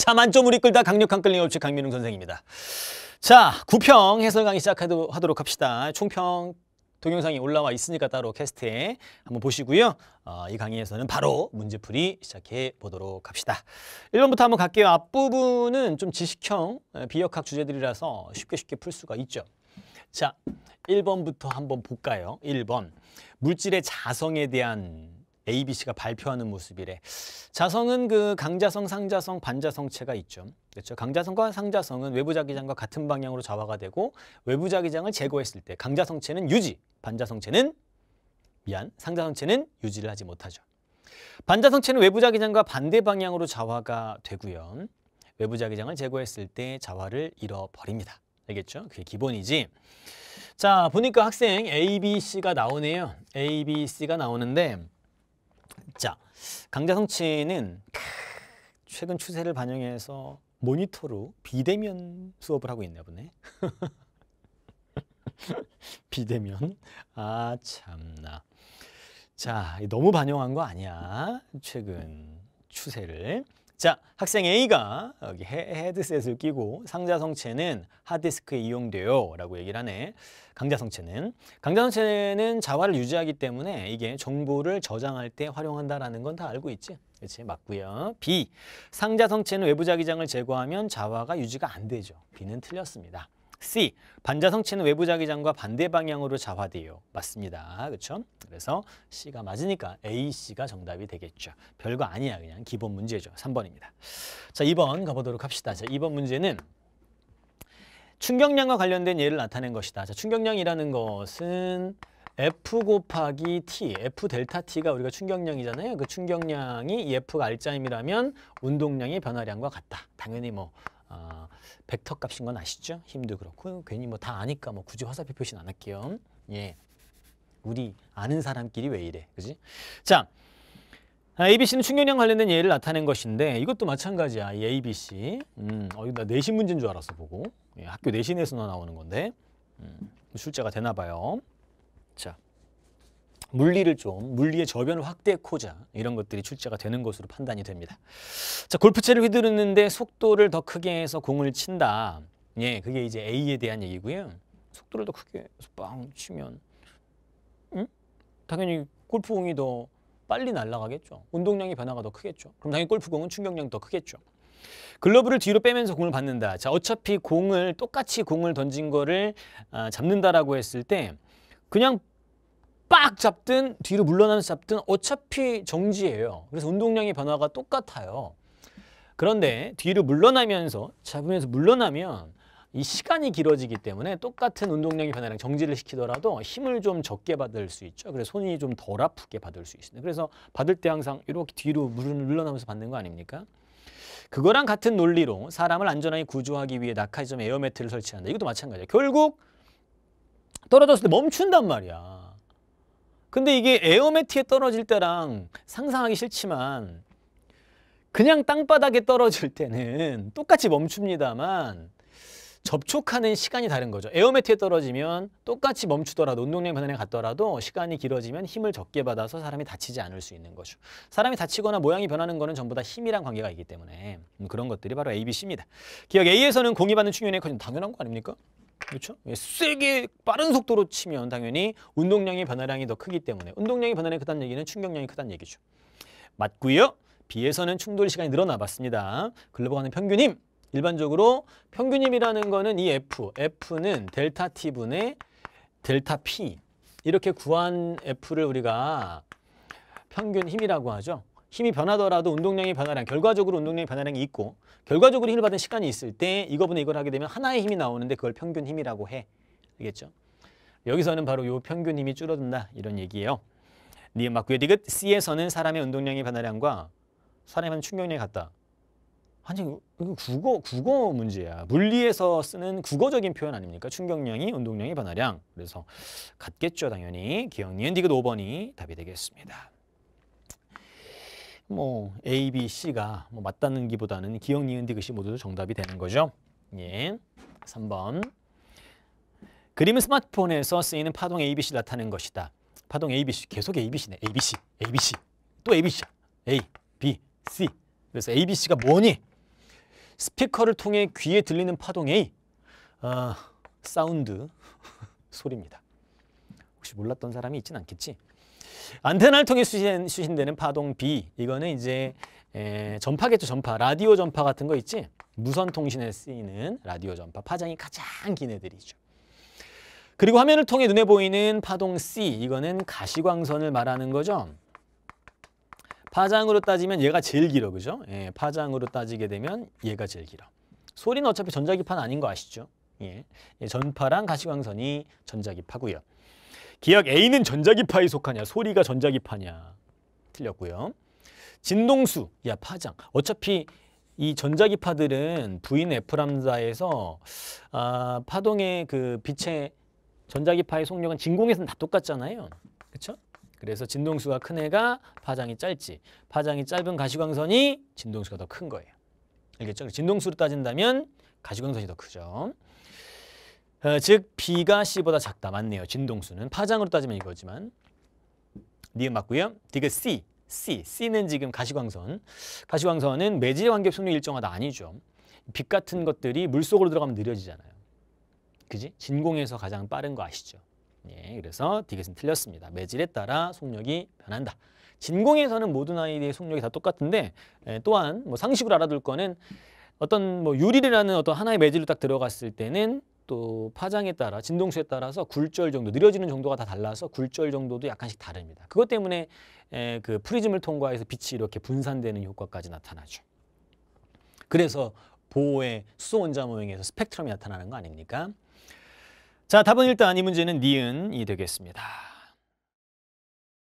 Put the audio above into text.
자, 만점으로 이끌다 강력한 끌림 없이 강민웅 선생입니다. 자, 구평 해설 강의 시작하도록 합시다. 총평 동영상이 올라와 있으니까 따로 캐스트에 한번 보시고요. 어, 이 강의에서는 바로 문제풀이 시작해 보도록 합시다. 1번부터 한번 갈게요. 앞부분은 좀 지식형 비역학 주제들이라서 쉽게 쉽게 풀 수가 있죠. 자, 1번부터 한번 볼까요? 1번 물질의 자성에 대한 ABC가 발표하는 모습이래. 자성은 그 강자성, 상자성, 반자성체가 있죠. 그렇죠. 강자성과 상자성은 외부 자기장과 같은 방향으로 자화가 되고 외부 자기장을 제거했을 때 강자성체는 유지, 반자성체는 미안, 상자성체는 유지를 하지 못하죠. 반자성체는 외부 자기장과 반대 방향으로 자화가 되고요. 외부 자기장을 제거했을 때 자화를 잃어버립니다. 알겠죠? 그게 기본이지. 자, 보니까 학생 A, B, C가 나오네요. A, B, C가 나오는데 자, 강자성취는 최근 추세를 반영해서 모니터로 비대면 수업을 하고 있나 보네. 비대면? 아 참나. 자, 너무 반영한 거 아니야. 최근 추세를. 자, 학생 A가 여기 헤드셋을 끼고 상자 성체는 하드디스크에 이용돼요 라고 얘기를 하네. 강자 성체는. 강자 성체는 자화를 유지하기 때문에 이게 정보를 저장할 때 활용한다라는 건 다 알고 있지? 그렇지, 맞고요. B, 상자 성체는 외부 자기장을 제거하면 자화가 유지가 안 되죠. B는 틀렸습니다. C. 반자성체는 외부 자기장과 반대 방향으로 자화돼요. 맞습니다. 그렇죠? 그래서 C가 맞으니까 A, C가 정답이 되겠죠. 별거 아니야. 그냥 기본 문제죠. 3번입니다. 자, 2번 가보도록 합시다. 자, 2번 문제는 충격량과 관련된 예를 나타낸 것이다. 자, 충격량이라는 것은 F 곱하기 T, F 델타 T가 우리가 충격량이잖아요. 그 충격량이 f 가 R자임이라면 운동량이 변화량과 같다. 당연히 뭐 아, 벡터 값인 건 아시죠? 힘도 그렇고 괜히 뭐 다 아니까 뭐 굳이 화살표 표시는 안 할게요. 예, 우리 아는 사람끼리 왜 이래, 그지? 자, 아, ABC는 충격량 관련된 예를 나타낸 것인데 이것도 마찬가지야, 이 ABC. 음, 어, 이거 나 내신 문제인 줄 알았어, 보고. 예, 학교 내신에서 나오는 건데 음, 출제가 되나 봐요. 물리를 좀 물리의 저변 을 확대 코자 이런 것들이 출제가 되는 것으로 판단이 됩니다. 자 골프채를 휘두르는데 속도를 더 크게 해서 공을 친다. 예, 그게 이제 A에 대한 얘기고요. 속도를 더 크게 빵 치면 응? 당연히 골프공이 더 빨리 날아가겠죠. 운동량의 변화가 더 크겠죠. 그럼 당연히 골프공은 충격량이 더 크겠죠. 글러브를 뒤로 빼면서 공을 받는다. 자, 어차피 공을 똑같이 공을 던진 거를 아, 잡는다라고 했을 때 그냥 빡 잡든 뒤로 물러나면서 잡든 어차피 정지예요. 그래서 운동량의 변화가 똑같아요. 그런데 뒤로 물러나면서 잡으면서 물러나면 이 시간이 길어지기 때문에 똑같은 운동량의 변화랑 정지를 시키더라도 힘을 좀 적게 받을 수 있죠. 그래서 손이 좀 덜 아프게 받을 수 있습니다. 그래서 받을 때 항상 이렇게 뒤로 물러나면서 받는 거 아닙니까? 그거랑 같은 논리로 사람을 안전하게 구조하기 위해 낙하점에 에어매트를 설치한다. 이것도 마찬가지예요. 결국 떨어졌을 때 멈춘단 말이야. 근데 이게 에어매트에 떨어질 때랑 상상하기 싫지만 그냥 땅바닥에 떨어질 때는 똑같이 멈춥니다만 접촉하는 시간이 다른 거죠. 에어매트에 떨어지면 똑같이 멈추더라도 운동량 변환에 갔더라도 시간이 길어지면 힘을 적게 받아서 사람이 다치지 않을 수 있는 거죠. 사람이 다치거나 모양이 변하는 거는 전부 다 힘이랑 관계가 있기 때문에 음, 그런 것들이 바로 A, B, C입니다. 기억 A에서는 공이 받는 충격이 커진 당연한 거 아닙니까? 그렇죠? 예, 세게 빠른 속도로 치면 당연히 운동량의 변화량이 더 크기 때문에 운동량이 변화량이 크다는 얘기는 충격량이 크다는 얘기죠. 맞고요. B에서는 충돌 시간이 늘어나 봤습니다. 글로벌 가는 평균 힘 일반적으로 평균입이라는 거는 이 F, F는 델타 T분의 델타 P 이렇게 구한 F를 우리가 평균 힘이라고 하죠. 힘이 변하더라도 운동량이 변하량 결과적으로 운동량이 변하량이 있고 결과적으로 힘을 받은 시간이 있을 때이거분에 이걸 하게 되면 하나의 힘이 나오는데 그걸 평균 힘이라고 해. 알겠죠? 여기서는 바로 요 평균 힘이 줄어든다 이런 얘기예요. 니은 맞고요. 디귿 C에서는 사람의 운동량의 변화량과 사람의 충격량이 같다. 아니 이거 국어 국어 문제야. 물리에서 쓰는 국어적인 표현 아닙니까? 충격량이 운동량이 변화량. 그래서 같겠죠 당연히. 기억 니은 디귿 5번이 답이 되겠습니다. 뭐 A, B, C가 뭐 맞다는 기보다는 기억 니은 디귿이 모두 정답이 되는 거죠. 예. 3번. 그림 스마트폰에서 쓰이는 파동 ABC 나타낸 것이다. 파동 ABC 계속 ABC네. ABC, ABC 또 a b c A, B, C. 그래서 ABC가 뭐니? 스피커를 통해 귀에 들리는 파동의 아, 사운드 소리입니다. 혹시 몰랐던 사람이 있진 않겠지? 안테나를 통해 수신, 수신되는 파동 B 이거는 이제 에, 전파겠죠 전파 라디오 전파 같은 거 있지 무선 통신에 쓰이는 라디오 전파 파장이 가장 긴 애들이죠 그리고 화면을 통해 눈에 보이는 파동 C 이거는 가시광선을 말하는 거죠 파장으로 따지면 얘가 제일 길어, 그죠? 예, 파장으로 따지게 되면 얘가 제일 길어. 소리는 어차피 전자기판 아닌 거 아시죠? 예, 예 전파랑 가시광선이 전자기파고요. 기억 A는 전자기파에 속하냐, 소리가 전자기파냐. 틀렸고요. 진동수, 야 파장. 어차피 이 전자기파들은 V는 f 람자에서 아, 파동의 그 빛의 전자기파의 속력은 진공에서는 다 똑같잖아요. 그렇죠? 그래서 진동수가 큰애가 파장이 짧지 파장이 짧은 가시광선이 진동수가 더 큰 거예요. 알겠죠? 진동수로 따진다면 가시광선이 더 크죠. 어, 즉 B가 C보다 작다. 맞네요. 진동수는. 파장으로 따지면 이거지만. 니은 맞고요. 디귿 C. C. C는 지금 가시광선. 가시광선은 매질 간격 속력 일정하다. 아니죠. 빛 같은 것들이 물속으로 들어가면 느려지잖아요. 그지? 진공에서 가장 빠른 거 아시죠? 예, 그래서 디귿은 틀렸습니다. 매질에 따라 속력이 변한다. 진공에서는 모든 아이들의 속력이 다 똑같은데 예, 또한 뭐 상식으로 알아둘 거는 어떤 뭐 유리라는 어떤 하나의 매질로 딱 들어갔을 때는 또 파장에 따라 진동수에 따라서 굴절 정도 느려지는 정도가 다 달라서 굴절 정도도 약간씩 다릅니다. 그것 때문에 에, 예, 그 프리즘을 통과해서 빛이 이렇게 분산되는 효과까지 나타나죠. 그래서 보호의 수소 원자 모형에서 스펙트럼이 나타나는 거 아닙니까? 자, 답은 일단 이 문제는 니은이 되겠습니다.